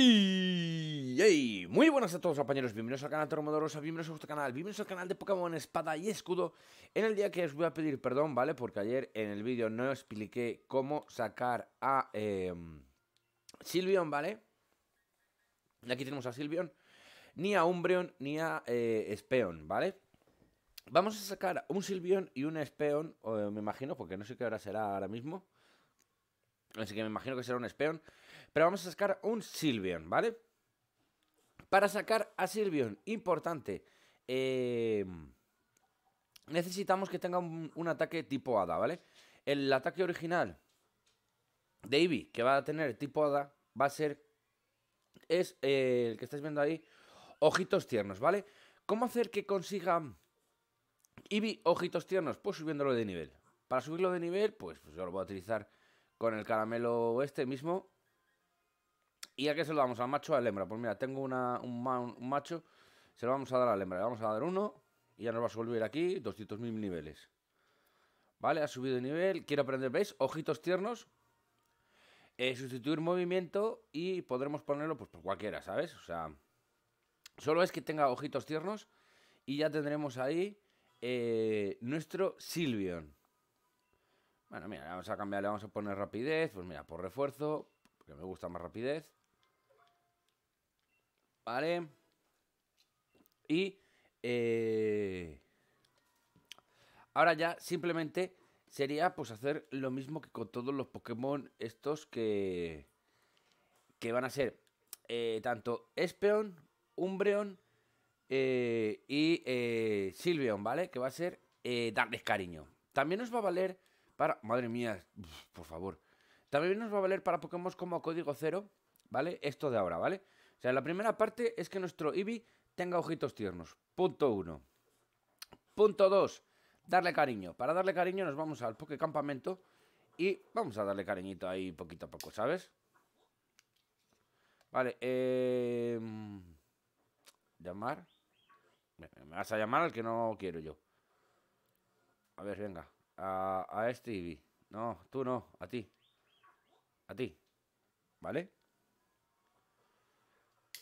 Y muy buenas a todos compañeros, bienvenidos al canal Tormodorosa, bienvenidos a vuestro canal, bienvenidos al canal de Pokémon Espada y Escudo En el día que os voy a pedir perdón, ¿vale? Porque ayer en el vídeo no expliqué cómo sacar a em, Silvion, ¿vale? Y aquí tenemos a Silvion, ni a Umbreon, ni a eh, Speon, ¿vale? Vamos a sacar un Silvion y un Speon, eh, me imagino, porque no sé qué hora será ahora mismo Así que me imagino que será un Speon pero vamos a sacar un Silvion, ¿vale? Para sacar a Silvion, importante, em, necesitamos que tenga un, ataque tipo Hada, ¿vale? El ataque original de Eevee, que va a tener tipo Hada, va a ser, es eh, el que estáis viendo ahí, ojitos tiernos, ¿vale? ¿Cómo hacer que consiga Eevee ojitos tiernos? Pues subiéndolo de nivel. Para subirlo de nivel, pues, pues yo lo voy a utilizar con el caramelo este mismo ¿Y a qué se lo damos? ¿Al macho o a la hembra? Pues mira, tengo un, macho, se lo vamos a dar a la hembra. Le vamos a dar uno y ya nos va a volver aquí 200.000 niveles. Vale, ha subido de nivel. Quiero aprender, ¿veis? Ojitos tiernos. Eh, sustituir movimiento y podremos ponerlo pues por pues cualquiera, ¿sabes? O sea, solo es que tenga ojitos tiernos y ya tendremos ahí eh, nuestro Silvion. Bueno, mira, vamos a cambiar, le vamos a poner rapidez, pues mira, por refuerzo, porque me gusta más rapidez. ¿Vale? Y eh, ahora ya simplemente sería pues hacer lo mismo que con todos los Pokémon estos que, que van a ser eh, tanto Espeon, Umbreon eh, y Silveon, ¿vale? Que va a ser darles cariño. También nos va a valer para... Madre mía, por favor. También nos va a valer para Pokémon como Código Cero, ¿vale? Esto de ahora, ¿vale? O sea, la primera parte es que nuestro Eevee tenga ojitos tiernos. Punto uno. Punto dos, darle cariño. Para darle cariño nos vamos al Poké Campamento y vamos a darle cariñito ahí poquito a poco, ¿sabes? Vale, em, Llamar. Me vas a llamar al que no quiero yo. A ver, venga. A, este Eevee. No, tú no, a ti. A ti. ¿Vale?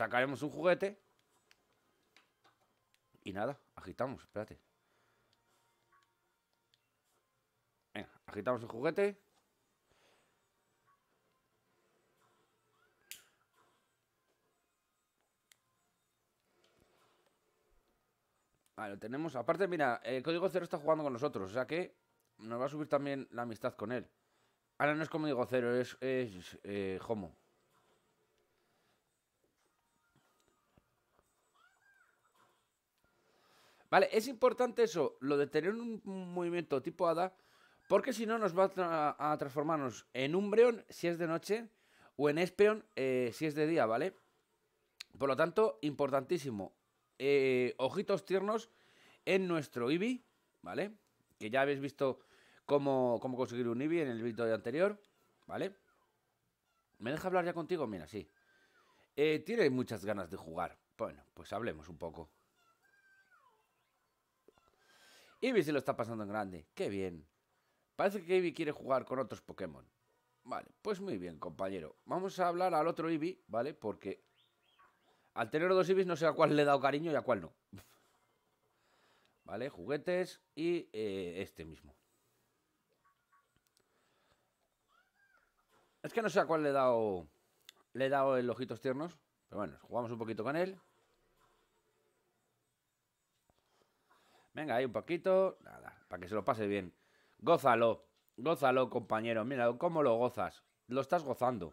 Sacaremos un juguete. Y nada, agitamos, espérate. Venga, agitamos el juguete. Vale, ah, lo tenemos. Aparte, mira, eh, el código cero está jugando con nosotros, o sea que nos va a subir también la amistad con él. Ahora no es código cero, es, es Homo. Eh, ¿Vale? Es importante eso, lo de tener un movimiento tipo hada, porque si no nos va a, transformarnos en Umbreon si es de noche o en Espeon eh, si es de día, ¿vale? Por lo tanto, importantísimo, eh, ojitos tiernos en nuestro Eevee, ¿vale? Que ya habéis visto cómo, cómo conseguir un Eevee en el vídeo anterior, ¿vale? ¿Me deja hablar ya contigo? Mira, sí. Eh, tiene muchas ganas de jugar. Bueno, pues hablemos un poco. Eevee se lo está pasando en grande. ¡Qué bien! Parece que Eevee quiere jugar con otros Pokémon. Vale, pues muy bien, compañero. Vamos a hablar al otro Eevee, ¿vale? Porque al tener dos Eevees no sé a cuál le he dado cariño y a cuál no. ¿Vale? Juguetes y eh, este mismo. Es que no sé a cuál le he dado... Le he dado el ojitos tiernos. Pero bueno, jugamos un poquito con él. Venga, ahí un poquito. Nada, para que se lo pase bien. Gózalo. Gózalo, compañero. Mira, cómo lo gozas. Lo estás gozando.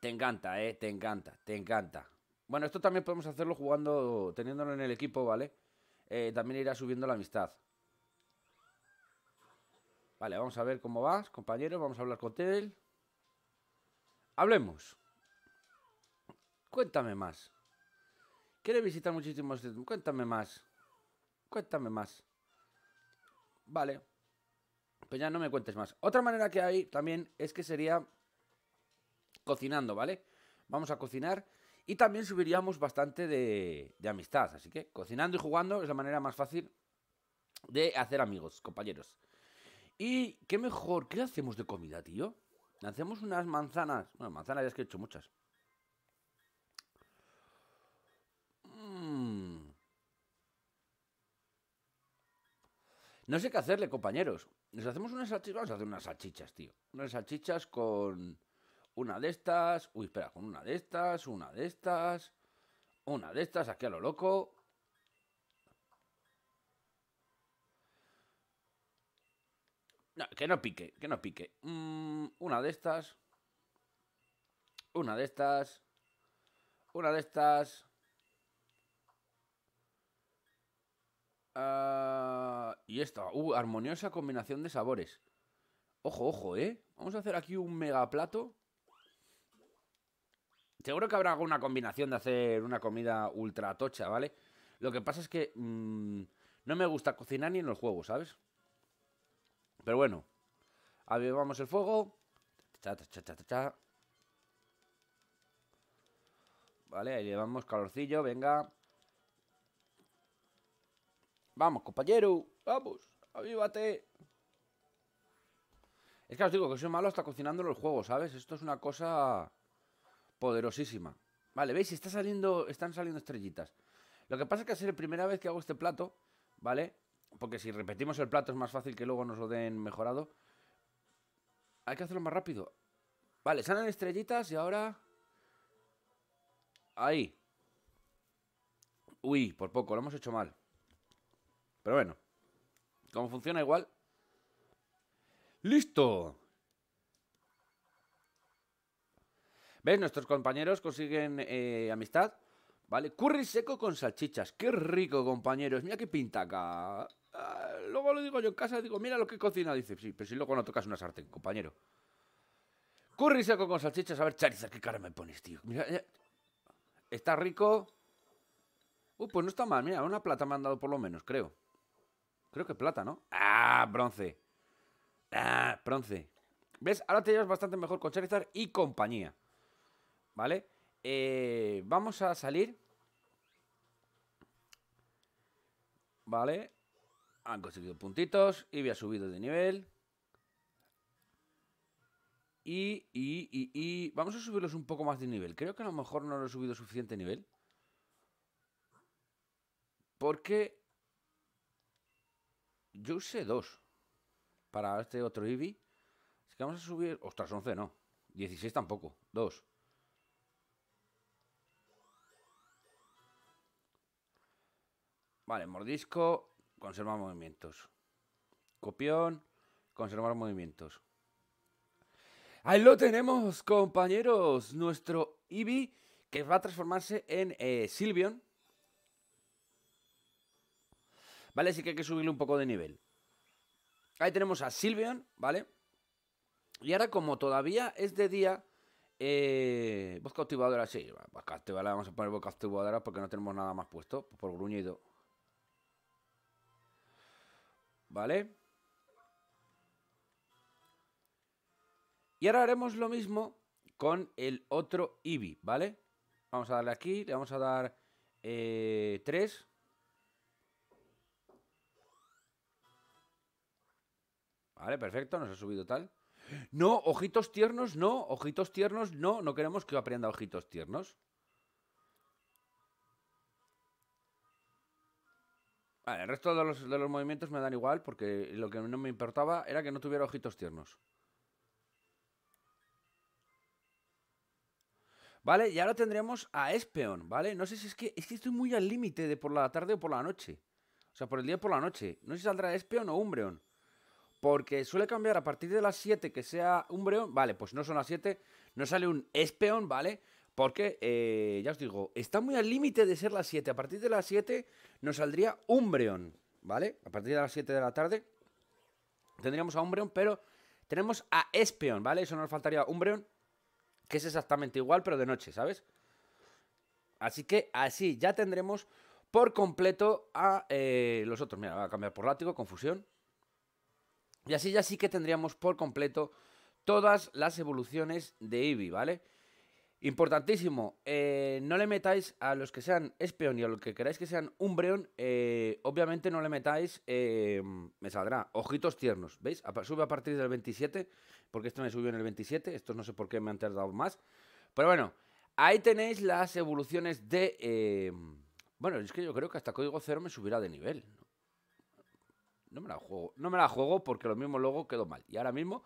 Te encanta, eh. Te encanta, te encanta. Bueno, esto también podemos hacerlo jugando, teniéndolo en el equipo, ¿vale? Eh, también irá subiendo la amistad. Vale, vamos a ver cómo vas, compañero. Vamos a hablar con él. Hablemos. Cuéntame más. ¿Quiere visitar muchísimos... Cuéntame más. Cuéntame más. Vale. Pues ya no me cuentes más. Otra manera que hay también es que sería cocinando, ¿vale? Vamos a cocinar y también subiríamos bastante de, de amistad. Así que cocinando y jugando es la manera más fácil de hacer amigos, compañeros. Y qué mejor, ¿qué hacemos de comida, tío? Hacemos unas manzanas. Bueno, manzanas ya es que he hecho muchas. No sé qué hacerle, compañeros. Nos hacemos unas salchichas. Vamos a hacer unas salchichas, tío. Unas salchichas con una de estas. Uy, espera, con una de estas, una de estas. Una de estas, aquí a lo loco. No, que no pique, que no pique. Mm, una de estas. Una de estas. Una de estas. Ah y esta. Uh, armoniosa combinación de sabores. Ojo, ojo, ¿eh? Vamos a hacer aquí un mega plato. Seguro que habrá alguna combinación de hacer una comida ultra tocha, ¿vale? Lo que pasa es que mm, no me gusta cocinar ni en los juegos, ¿sabes? Pero bueno. Avivamos el fuego. Vale, ahí llevamos calorcillo, venga. Vamos, compañero. Vamos. Avívate. Es que os digo que soy malo hasta cocinando los juegos, ¿sabes? Esto es una cosa poderosísima. Vale, ¿veis? Está saliendo, están saliendo estrellitas. Lo que pasa es que es la primera vez que hago este plato, ¿vale? Porque si repetimos el plato es más fácil que luego nos lo den mejorado. Hay que hacerlo más rápido. Vale, salen estrellitas y ahora... Ahí. Uy, por poco, lo hemos hecho mal. Pero bueno, como funciona igual. ¡Listo! ¿Ves? Nuestros compañeros consiguen eh, amistad. ¿Vale? Curry seco con salchichas. ¡Qué rico, compañeros! Mira qué pinta acá. Ah, luego lo digo yo en casa, digo, mira lo que cocina. Dice, sí, pero si luego no tocas una sartén, compañero. Curry seco con salchichas. A ver, Charizard, qué cara me pones, tío. Mira, eh, Está rico. Uy, pues no está mal. Mira, una plata me han dado por lo menos, creo. Creo que plata, ¿no? ¡Ah! Bronce. ¡Ah! Bronce. ¿Ves? Ahora te llevas bastante mejor con Charizard y compañía. ¿Vale? Eh, vamos a salir. Vale. Han conseguido puntitos. y había subido de nivel. Y, y, y, y... Vamos a subirlos un poco más de nivel. Creo que a lo mejor no lo he subido suficiente nivel. Porque yo usé dos para este otro Eevee. Así que vamos a subir... Ostras, 11 no. 16 tampoco. 2. Vale, mordisco, conserva movimientos. Copión, conservar movimientos. Ahí lo tenemos, compañeros. Nuestro Eevee que va a transformarse en eh, Silvion. ¿vale? Así que hay que subirle un poco de nivel. Ahí tenemos a Silvion, ¿vale? Y ahora como todavía es de día, eh, voz cautivadora, sí, voz vamos a poner voz cautivadora porque no tenemos nada más puesto, pues por gruñido. ¿Vale? Y ahora haremos lo mismo con el otro Eevee, ¿vale? Vamos a darle aquí, le vamos a dar 3. Eh, Vale, perfecto, nos ha subido tal. No, ojitos tiernos, no, ojitos tiernos, no, no queremos que aprenda ojitos tiernos. Vale, el resto de los, movimientos me dan igual porque lo que no me importaba era que no tuviera ojitos tiernos. ¿Vale? Y ahora tendremos a Espeon, ¿vale? No sé si es que, es que estoy muy al límite de por la tarde o por la noche. O sea, por el día o por la noche. No sé si saldrá Espeon o Umbreon porque suele cambiar a partir de las 7 que sea Umbreon, vale, pues no son las 7, no sale un Espeon, ¿vale? Porque, eh, ya os digo, está muy al límite de ser las 7, a partir de las 7 nos saldría Umbreon, ¿vale? A partir de las 7 de la tarde tendríamos a Umbreon, pero tenemos a Espeon, ¿vale? Eso nos faltaría un Umbreon, que es exactamente igual, pero de noche, ¿sabes? Así que así ya tendremos por completo a eh, los otros. Mira, va a cambiar por látigo, confusión. Y así ya sí que tendríamos por completo todas las evoluciones de Eevee, ¿vale? Importantísimo, eh, no le metáis a los que sean Espeon y a los que queráis que sean Umbreon, eh, obviamente no le metáis, eh, me saldrá, ojitos tiernos, ¿veis? sube a partir del 27, porque esto me subió en el 27, estos no sé por qué me han tardado más. Pero bueno, ahí tenéis las evoluciones de... bueno, es que yo creo que hasta código cero me subirá de nivel, no me la juego. No me la juego porque lo mismo luego quedó mal. Y ahora mismo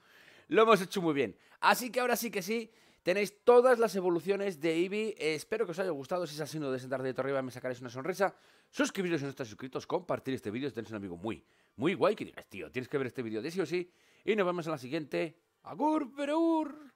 lo hemos hecho muy bien. Así que ahora sí que sí. Tenéis todas las evoluciones de Eevee. Eh, espero que os haya gustado. Si es así, no de sentar de arriba me sacaréis una sonrisa. Suscribiros si no estáis suscritos. Compartir este vídeo. Tenéis un amigo muy, muy guay que digas, tío, tienes que ver este vídeo de sí o sí. Y nos vemos en la siguiente. Agur, ur